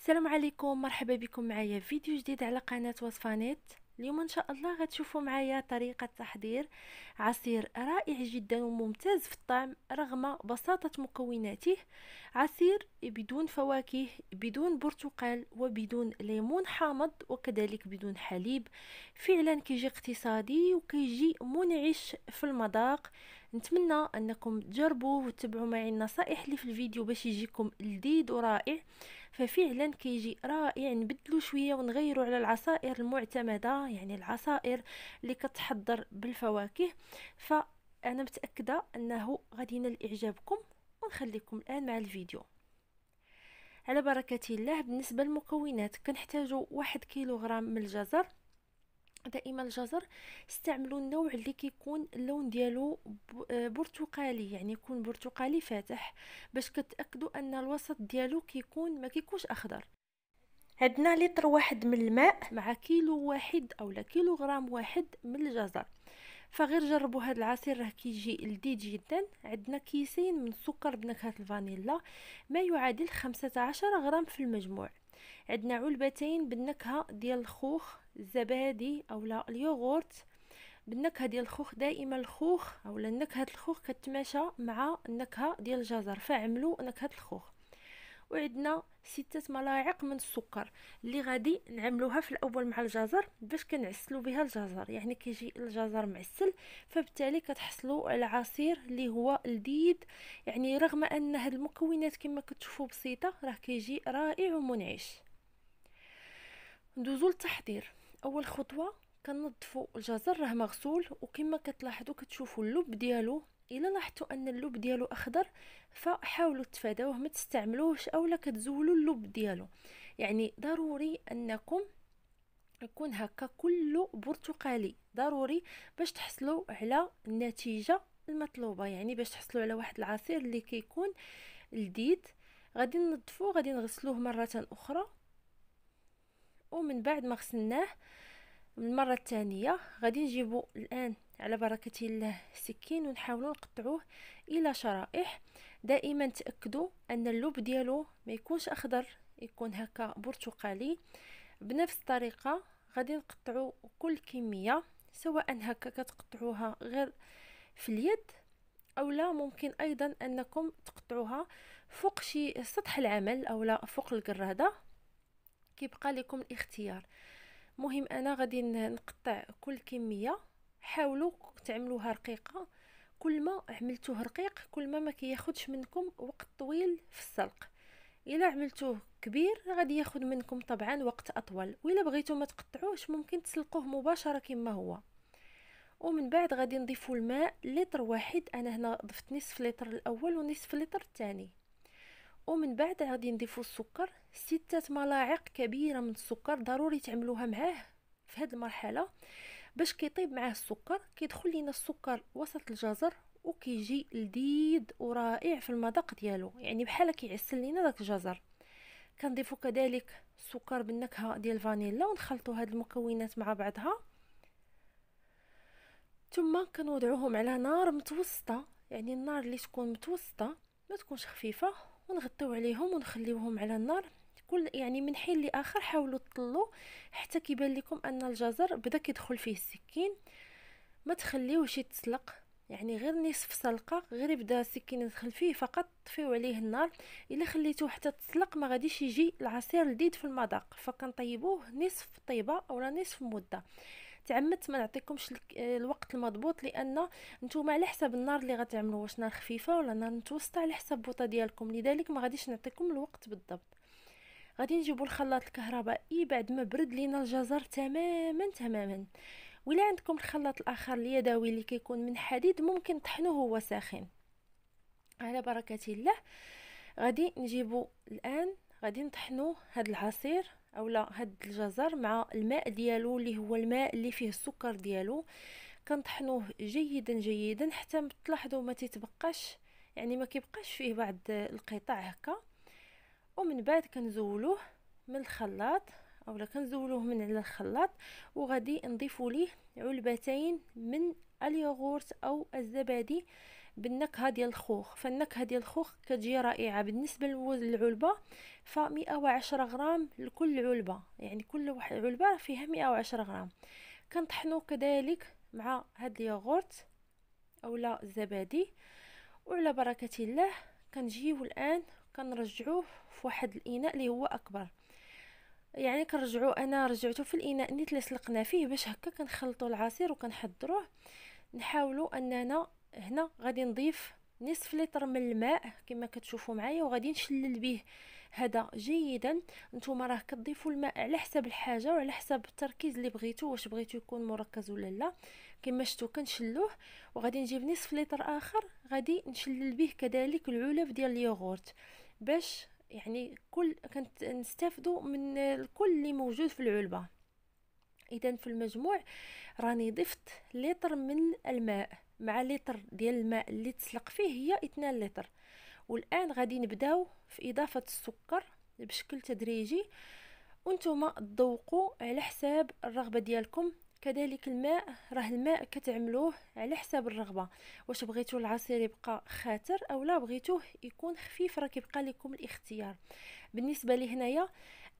السلام عليكم مرحبا بكم معايا فيديو جديد على قناة وصفانيت اليوم ان شاء الله غتشوفوا معايا طريقة تحضير عصير رائع جدا وممتاز في الطعم رغم بساطة مكوناته عصير بدون فواكه بدون برتقال وبدون ليمون حامض وكذلك بدون حليب فعلا كيجي اقتصادي وكيجي منعش في المذاق نتمنى انكم تجربوه وتتبعوا معي النصائح اللي في الفيديو باش يجيكم لذيذ ورائع ففعلا كيجي رائع نبدلو شويه ونغيرو على العصائر المعتمده يعني العصائر اللي كتحضر بالفواكه فانا متاكده انه غادي ينال اعجابكم ونخليكم الان مع الفيديو على بركه الله بالنسبه للمكونات كنحتاجو واحد كيلوغرام من الجزر دائما الجزر استعملوا النوع اللي كيكون اللون ديالو آه، برتقالي يعني يكون برتقالي فاتح باش كتاكدوا ان الوسط ديالو كيكون ما كيكونش اخضر عندنا لتر واحد من الماء مع كيلو واحد اولا غرام واحد من الجزر فغير جربوا هذا العصير راه كيجي لذيذ جدا عندنا كيسين من السكر بنكهه الفانيلا ما يعادل 15 غرام في المجموع عندنا علبتين بالنكهه ديال الخوخ الزبادي او لا اليوغورت بالنكهه ديال الخوخ دائما الخوخ او نكهه الخوخ كتماشى مع النكهه ديال الجزر فعملوا نكهه الخوخ وعندنا ستة ملاعق من السكر اللي غادي نعملوها في الاول مع الجزر باش كنعسلو بها الجزر يعني كيجي الجزر معسل فبالتالي كتحصلوا على عصير اللي هو لذيذ يعني رغم ان هاد المكونات كما كتشوفوا بسيطه راه كيجي رائع ومنعش ندوزو للتحضير اول خطوه كنضفو الجزر راه مغسول وكما كتلاحظوا كتشوفوا اللب ديالو الا لاحظتوا ان اللب ديالو اخضر فحاولوا تفاداوه ما تستعملوهش اولا كتزولوا اللب ديالو يعني ضروري انكم يكون هكا كله برتقالي ضروري باش تحصلوا على النتيجه المطلوبه يعني باش تحصلوا على واحد العصير اللي كيكون لذيذ غادي ننظفوه غادي نغسلوه مره اخرى ومن بعد ما غسلناه من المره الثانيه غادي نجيبو الان على بركه الله سكين ونحاولوا نقطعوه الى شرائح دائما تاكدوا ان اللوب ديالو ما يكونش اخضر يكون هكا برتقالي بنفس الطريقه غادي نقطعوا كل كميه سواء هكا كتقطعوها غير في اليد او لا ممكن ايضا انكم تقطعوها فوق شي سطح العمل او لا فوق القراده كيبقى لكم الاختيار مهم انا غادي نقطع كل كميه حاولوا تعملوها رقيقه كل ما عملتوه رقيق كل ما ما كياخدش منكم وقت طويل في السلق الا عملتوه كبير غادي ياخد منكم طبعا وقت اطول والا بغيتو ما تقطعوش ممكن تسلقوه مباشره كما هو ومن بعد غادي نضيفوا الماء لتر واحد انا هنا ضفت نصف لتر الاول ونصف لتر الثاني ومن بعد غادي نضيفو السكر ستة ملاعق كبيرة من السكر ضروري تعملوها معاه في هاد المرحلة باش كيطيب معاه السكر كيدخل لينا السكر وسط الجزر وكيجي لذيذ ورائع في المذاق ديالو يعني بحال كيعسل لينا داك الجزر كنضيفو كذلك السكر بالنكهه ديال الفانيلا ونخلطو هاد المكونات مع بعضها ثم كنوضعوهم على نار متوسطه يعني النار اللي تكون متوسطه ما تكونش خفيفه ونغطيو عليهم ونخليوهم على النار كل يعني من حين لاخر حاولوا تطلوا حتى كيبان لكم ان الجزر بدا كيدخل فيه السكين ما تخليوش يتسلق يعني غير نصف سلقه غير يبدا السكين يدخل فيه فقط طفيو عليه النار الا خليتوه حتى تسلق ما غاديش يجي العصير لذيذ في المذاق فكنطيبوه نصف طيبه اولا نصف مده تعمدت ما نعطيكمش الوقت المضبوط لان نتوما على حسب النار اللي غتعملوا واش نار خفيفه ولا نار متوسطه على حسب البوطه ديالكم لذلك ما غاديش نعطيكم الوقت بالضبط غادي نجيبو الخلاط الكهربائي بعد ما برد لينا الجزر تماما تماما ولا عندكم الخلاط الاخر اليدوي اللي كيكون من حديد ممكن طحنوه هو ساخن على بركه الله غادي نجيبو الان غادي نطحنو هذا العصير اولا هاد الجزر مع الماء ديالو اللي هو الماء اللي فيه السكر ديالو كنطحنوه جيدا جيدا حتى تلاحظوا ما تتبقاش يعني ما كيبقاش فيه بعض القطع هكا ومن بعد كنزولوه من الخلاط اولا كنزولوه من على الخلاط وغادي نضيفوا ليه علبتين من اليوغورت او الزبادي بالنكهه ديال الخوخ فالنكهه ديال الخوخ كتجي رائعه بالنسبه للعلبه ف 110 غرام لكل علبه يعني كل واحد علبه فيها 110 غرام كنطحنو كذلك مع هاد الياغورت اولا الزبادي وعلى بركه الله كنجيو الان كنرجعوه في واحد الاناء اللي هو اكبر يعني كنرجعو انا رجعته في الاناء نيت اللي سلقنا فيه باش هكا كنخلطو العصير وكنحضروه نحاولوا اننا هنا غادي نضيف نصف لتر من الماء كما كتشوفوا معايا وغادي نشلل به هذا جيدا نتوما راه كتضيفوا الماء على حسب الحاجه وعلى حسب التركيز اللي بغيتو واش بغيتو يكون مركز ولا لا كما شفتوا كنشلوه وغادي نجيب نصف لتر اخر غادي نشلل به كذلك العلب ديال اليوغورت باش يعني كل كنت من الكل اللي موجود في العلبه اذا في المجموع راني ضفت لتر من الماء مع لتر ديال الماء اللي تسلق فيه هي 2 لتر والان غادي نبداو في اضافه السكر بشكل تدريجي وانتم تذوقوا على حساب الرغبه ديالكم كذلك الماء راه الماء كتعملوه على حساب الرغبه واش بغيتو العصير يبقى خاتر او لا بغيتوه يكون خفيف راه كيبقى لكم الاختيار بالنسبه لي هنايا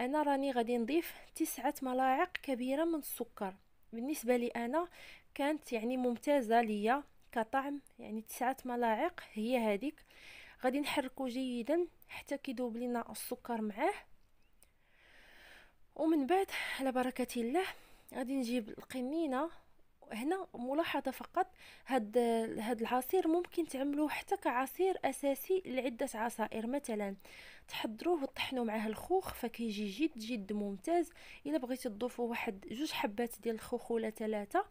انا راني غادي نضيف تسعة ملاعق كبيره من السكر بالنسبه لي انا كانت يعني ممتازه ليا كطعم يعني تسعة ملاعق هي هذيك غادي نحركو جيدا حتى كيذوب لينا السكر معاه ومن بعد على بركه الله غادي نجيب القنينه هنا ملاحظه فقط هاد هاد العصير ممكن تعملوه حتى كعصير اساسي لعده عصائر مثلا تحضروه وتطحنوا معاه الخوخ فكيجي جد جد ممتاز الا بغيتي تضيفوا واحد جوج حبات ديال الخوخ ولا ثلاثه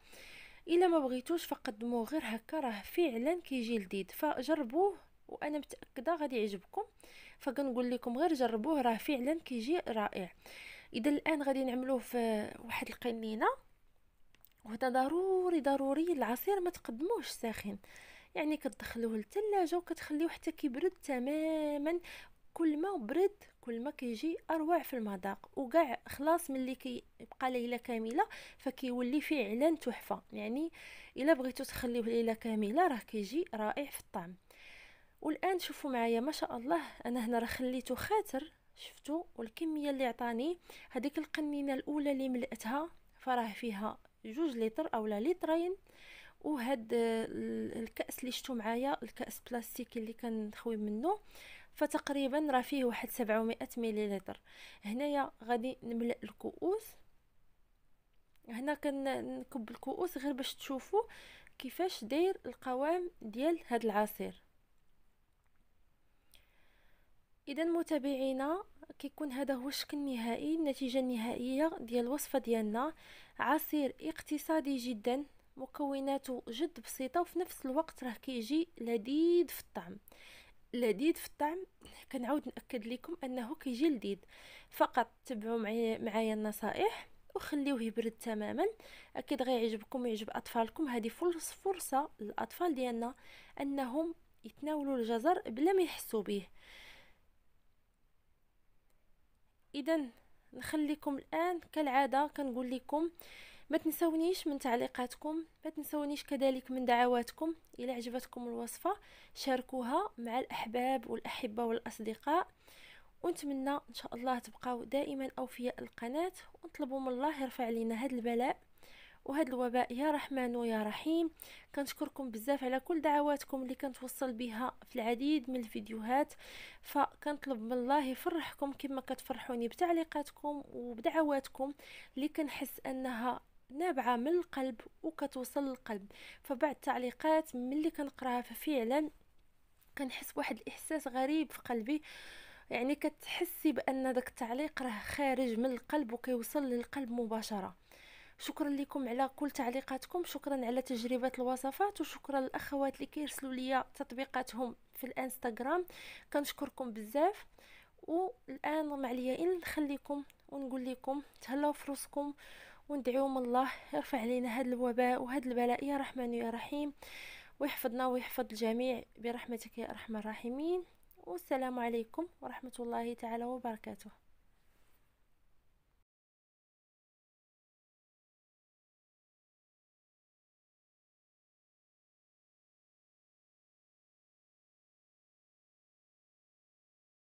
الا ما بغيتوش فقدموه غير هكا راه فعلا كيجي لذيذ فجربوه وانا متاكده غادي يعجبكم فكنقول لكم غير جربوه راه فعلا كيجي رائع اذا الان غادي نعملوه في واحد القنينه وهذا ضروري ضروري العصير ما تقدموهش ساخن يعني كتدخلوه للثلاجه وكتخليوه حتى كيبرد تماما كل ما برد كل ما كيجي اروع في المذاق وكاع خلاص ملي كيبقى ليله كامله فكيولي فعلا تحفه يعني الا بغيتو تخليوه ليله كامله راه كيجي رائع في الطعم والان شوفوا معايا ما شاء الله انا هنا راه خليته خاتر شفتوا والكميه اللي عطاني هذيك القنينه الاولى اللي ملأتها فراه فيها جوج لتر اولا لترين وهاد الكاس اللي شفتو معايا الكاس بلاستيكي اللي كنخوي منه فتقريبا راه فيه واحد 700 مليلتر هنايا غادي نملأ الكؤوس هنا كنكب الكؤوس غير باش تشوفوا كيفاش داير القوام ديال هاد العصير اذا متابعينا كيكون هذا هو الشكل النهائي النتيجه النهائيه ديال الوصفه ديالنا عصير اقتصادي جدا مكوناته جد بسيطه وفي نفس الوقت راه كيجي لذيذ في الطعم لذيذ في الطعم كنعاود ناكد لكم انه كيجي لذيذ فقط تبعوا معايا معايا النصائح وخليوه يبرد تماما اكيد غيعجبكم ويعجب اطفالكم هذه فرصه للاطفال ديالنا انهم يتناولوا الجزر بلا ما يحسوا به اذا نخليكم الان كالعاده كنقول لكم ما تنسونيش من تعليقاتكم ما تنسونيش كذلك من دعواتكم إلى عجبتكم الوصفة شاركوها مع الأحباب والأحبة والأصدقاء ونتمنى إن شاء الله تبقاو دائما أوفياء القناة ونطلبوا من الله يرفع لنا هذا البلاء وهذا الوباء يا رحمن ويا رحيم كنشكركم بزاف على كل دعواتكم اللي كنتوصل بها في العديد من الفيديوهات فكنطلب من الله يفرحكم كما كتفرحوني بتعليقاتكم وبدعواتكم اللي كنحس انها نابعة من القلب وكتوصل للقلب فبعض التعليقات ملي كنقراها ففعلا كنحس بواحد الاحساس غريب في قلبي يعني كتحسي بان داك التعليق راه خارج من القلب وكيوصل للقلب مباشره شكرا لكم على كل تعليقاتكم شكرا على تجربة الوصفات وشكرا للاخوات اللي كيرسلوا لي تطبيقاتهم في الانستغرام كنشكركم بزاف والان عليا الا نخليكم ونقول لكم تهلاو في روسكم من الله يرفع علينا هذا الوباء وهذا البلاء يا رحمن يا رحيم ويحفظنا ويحفظ الجميع برحمتك يا أرحم الراحمين والسلام عليكم ورحمة الله تعالى وبركاته